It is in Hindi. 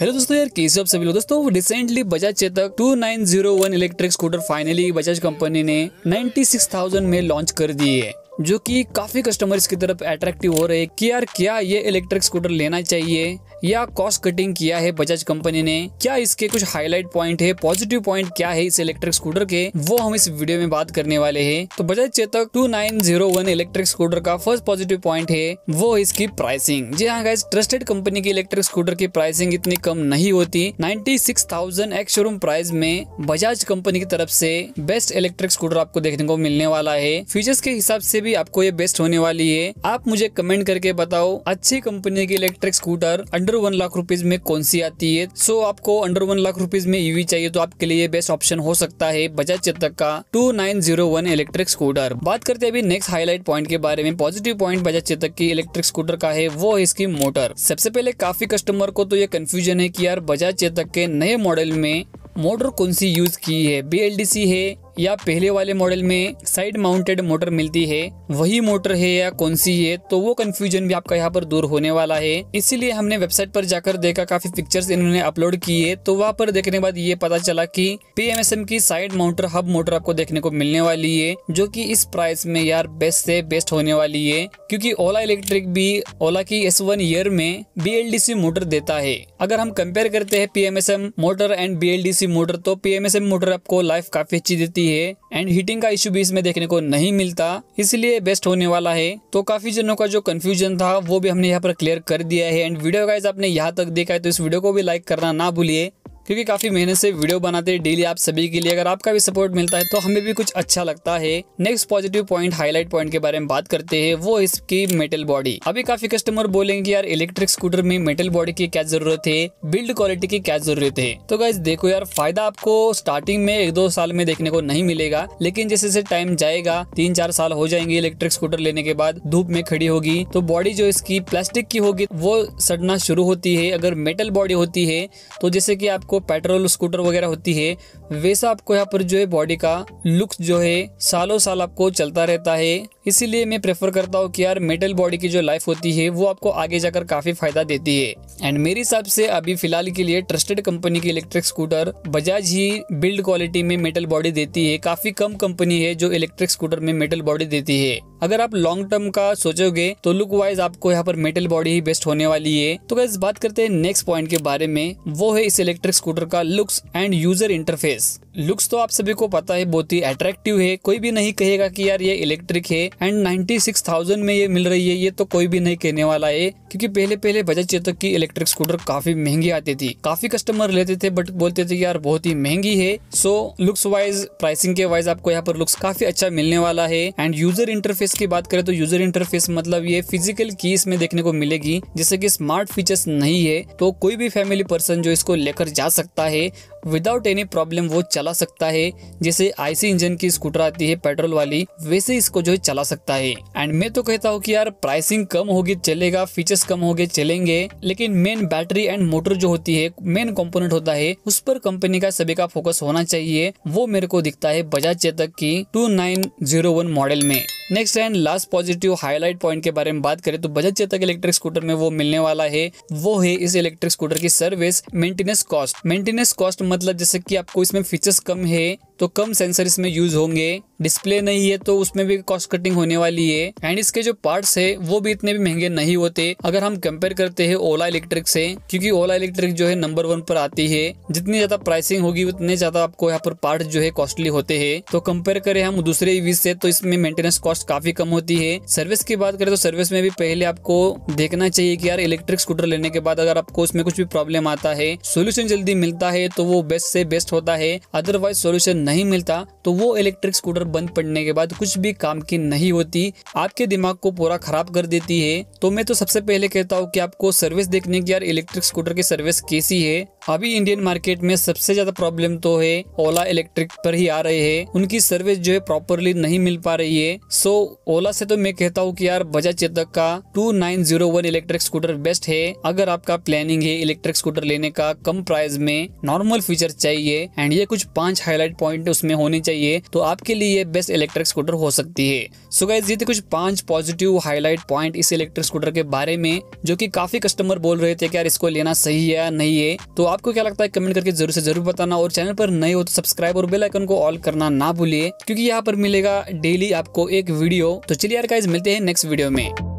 हेलो दोस्तों यार कैसे आप सभी लोग दोस्तों recently Bajaj Chetak 2901 electric scooter finally Bajaj company ने 96,000 में लॉन्च कर दी है जो कि काफ़ी कस्टमर्स की तरफ अट्रैक्टिव हो रहे कि यार क्या ये इलेक्ट्रिक स्कूटर लेना चाहिए या कॉस्ट कटिंग किया है बजाज कंपनी ने क्या इसके कुछ हाईलाइट पॉइंट है पॉजिटिव पॉइंट क्या है इस इलेक्ट्रिक स्कूटर के वो हम इस वीडियो में बात करने वाले हैं तो बजाज चेतक 2901 इलेक्ट्रिक स्कूटर का फर्स्ट पॉजिटिव पॉइंट है वो इसकी प्राइसिंग जी हाँ गाइज ट्रस्टेड कंपनी की इलेक्ट्रिक स्कूटर की प्राइसिंग इतनी कम नहीं होती नाइन्टी एक्स शोरूम प्राइस में बजाज कंपनी की तरफ से बेस्ट इलेक्ट्रिक स्कूटर आपको देखने को मिलने वाला है फीचर्स के हिसाब से भी भी आपको ये बेस्ट होने वाली है आप मुझे कमेंट करके बताओ अच्छी कंपनी की electric scooter under one lakh rupees में कौन सी आती है सो आपको अंडर वन लाख रुपीज में ईवी चाहिए तो आपके लिए बेस्ट ऑप्शन हो सकता है बजाज चेतक का two nine zero electric scooter बात करते हैं अभी नेक्स्ट हाईलाइट पॉइंट के बारे में पॉजिटिव पॉइंट बजाज चेतक की इलेक्ट्रिक स्कूटर का है वो है इसकी मोटर सबसे पहले काफी कस्टमर को तो ये कंफ्यूजन है कि यार बजाज चेतक के नए मॉडल में मोटर कौन सी यूज की है बी है या पहले वाले मॉडल में साइड माउंटेड मोटर मिलती है वही मोटर है या कौन सी है तो वो कंफ्यूजन भी आपका यहाँ पर दूर होने वाला है इसीलिए हमने वेबसाइट पर जाकर देखा काफी पिक्चर्स इन्होंने अपलोड किए तो वहाँ पर देखने के बाद ये पता चला की पीएमएसएम की साइड माउंटर हब मोटर आपको देखने को मिलने वाली है जो की इस प्राइस में यार बेस्ट से बेस्ट होने वाली है क्यूँकी ओला इलेक्ट्रिक भी ओला की एस वन ईयर में बी मोटर देता है अगर हम कंपेयर करते हैं PMSM motor and B motor तो पीएमएसएम मोटर आपको लाइफ काफी अच्छी देती है होती है एंड हीटिंग का इश्यू भी इसमें देखने को नहीं मिलता इसलिए बेस्ट होने वाला है तो काफी जनों का जो कंफ्यूजन था वो भी हमने यहाँ पर क्लियर कर दिया है एंड वीडियो गाइज आपने यहाँ तक देखा है तो इस वीडियो को भी लाइक करना ना भूलिए क्योंकि काफ़ी मेहनत से वीडियो बनाते हैं डेली आप सभी के लिए अगर आपका भी सपोर्ट मिलता है तो हमें भी कुछ अच्छा लगता है next positive point highlight point के बारे में बात करते हैं वो इसकी मेटल बॉडी अभी काफी कस्टमर बोलेंगे कि यार इलेक्ट्रिक स्कूटर में मेटल बॉडी की क्या जरूरत है बिल्ड क्वालिटी की क्या जरूरत है तो गाइज देखो यार फायदा आपको स्टार्टिंग में एक दो साल में देखने को नहीं मिलेगा लेकिन जैसे जैसे टाइम जाएगा तीन चार साल हो जाएंगे इलेक्ट्रिक स्कूटर लेने के बाद धूप में खड़ी होगी तो बॉडी जो इसकी प्लास्टिक की होगी वो सड़ना शुरू होती है अगर मेटल बॉडी होती है तो जैसे की आपको पेट्रोल स्कूटर वगैरह होती है वैसा आपको यहाँ पर जो है बॉडी का लुक्स जो है सालों साल आपको चलता रहता है इसीलिए मैं प्रेफर करता हूँ कि यार मेटल बॉडी की जो लाइफ होती है वो आपको आगे जाकर काफी फायदा देती है एंड मेरे हिसाब से अभी फिलहाल के लिए ट्रस्टेड कंपनी की इलेक्ट्रिक स्कूटर बजाज ही बिल्ड क्वालिटी में मेटल बॉडी देती है काफी कम कंपनी है जो इलेक्ट्रिक स्कूटर में मेटल बॉडी देती है अगर आप लॉन्ग टर्म का सोचोगे तो लुक वाइज आपको यहाँ पर मेटल बॉडी ही बेस्ट होने वाली है तो गैस बात करते हैं नेक्स्ट पॉइंट के बारे में वो है इस इलेक्ट्रिक स्कूटर का looks and user interface looks looks तो आप सभी को पता है बहुत ही अट्रैक्टिव है कोई भी नहीं कहेगा कि यार ये इलेक्ट्रिक है एंड 96,000 में ये मिल रही है ये तो कोई भी नहीं कहने वाला है क्योंकि पहले पहले बजाज चेतक की इलेक्ट्रिक स्कूटर काफी महंगी आती थी काफी कस्टमर लेते थे बट बोलते थे यार बहुत ही महंगी है सो लुक्स वाइज प्राइसिंग के वाइज आपको यहाँ पर लुक्स काफी अच्छा मिलने वाला है एंड यूजर इंटरफेस की बात करें तो यूजर इंटरफेस मतलब ये फिजिकल की इसमें देखने को मिलेगी जैसे की स्मार्ट फीचर्स नहीं है तो कोई भी फैमिली पर्सन जो इसको लेकर जा सकता है विदाउट एनी प्रॉब्लम वो चला सकता है जैसे आईसी इंजन की स्कूटर आती है पेट्रोल वाली वैसे इसको जो है चला सकता है एंड मैं तो कहता हूँ कि यार प्राइसिंग कम होगी चलेगा फीचर्स कम होंगे चलेंगे लेकिन मेन बैटरी एंड मोटर जो होती है मेन कंपोनेंट होता है उस पर कंपनी का सभी का फोकस होना चाहिए वो मेरे को दिखता है बजाज चेतक की टू मॉडल में next and last positive highlight point के बारे में बात करें तो बजट चेतक इलेक्ट्रिक स्कूटर में वो मिलने वाला है वो है इस इलेक्ट्रिक स्कूटर की service maintenance cost maintenance cost मतलब जैसे कि आपको इसमें फीचर्स कम है तो कम सेंसर इसमें यूज होंगे डिस्प्ले नहीं है तो उसमें भी कॉस्ट कटिंग होने वाली है एंड इसके जो पार्ट्स है वो भी इतने भी महंगे नहीं होते अगर हम कंपेयर करते हैं ओला इलेक्ट्रिक से क्योंकि ओला इलेक्ट्रिक जो है नंबर वन पर आती है जितनी ज्यादा प्राइसिंग होगी उतने ज्यादा आपको यहाँ पर पार्ट जो है कॉस्टली होते हैं तो कंपेयर करें हम दूसरे ईवी से तो इसमें मेंटेनेंस कॉस्ट काफी कम होती है सर्विस की बात करें तो सर्विस में भी पहले आपको देखना चाहिए कि यार इलेक्ट्रिक स्कूटर लेने के बाद अगर आपको उसमें कुछ भी प्रॉब्लम आता है सोल्यूशन जल्दी मिलता है तो वो बेस्ट से बेस्ट होता है अदरवाइज सोल्यूशन नहीं मिलता तो वो इलेक्ट्रिक स्कूटर बंद पड़ने के बाद कुछ भी काम की नहीं होती आपके दिमाग को पूरा खराब कर देती है तो मैं तो सबसे पहले कहता हूँ कि आपको सर्विस देखने की यार इलेक्ट्रिक स्कूटर की सर्विस कैसी है अभी इंडियन मार्केट में सबसे ज्यादा प्रॉब्लम तो है ओला इलेक्ट्रिक पर ही आ रहे है उनकी सर्विस जो है प्रॉपरली नहीं मिल पा रही है सो ओला से तो मैं कहता हूँ कि यार बजाज चेतक का 2901 इलेक्ट्रिक स्कूटर बेस्ट है अगर आपका प्लानिंग है इलेक्ट्रिक स्कूटर लेने का कम प्राइस में नॉर्मल फीचर चाहिए एंड ये कुछ पांच हाईलाइट पॉइंट उसमें होने चाहिए तो आपके लिए ये बेस्ट इलेक्ट्रिक स्कूटर हो सकती है सो so गाइज ये थे कुछ पांच पॉजिटिव हाईलाइट पॉइंट इस इलेक्ट्रिक स्कूटर के बारे में जो की काफी कस्टमर बोल रहे थे कि यार इसको लेना सही है या नहीं है तो आप आपको क्या लगता है कमेंट करके जरूर से जरूर बताना और चैनल पर नए हो तो सब्सक्राइब और बेल आइकन को ऑल करना ना भूलिए क्योंकि यहाँ पर मिलेगा डेली आपको एक वीडियो तो चलिए यार गाइस मिलते हैं नेक्स्ट वीडियो में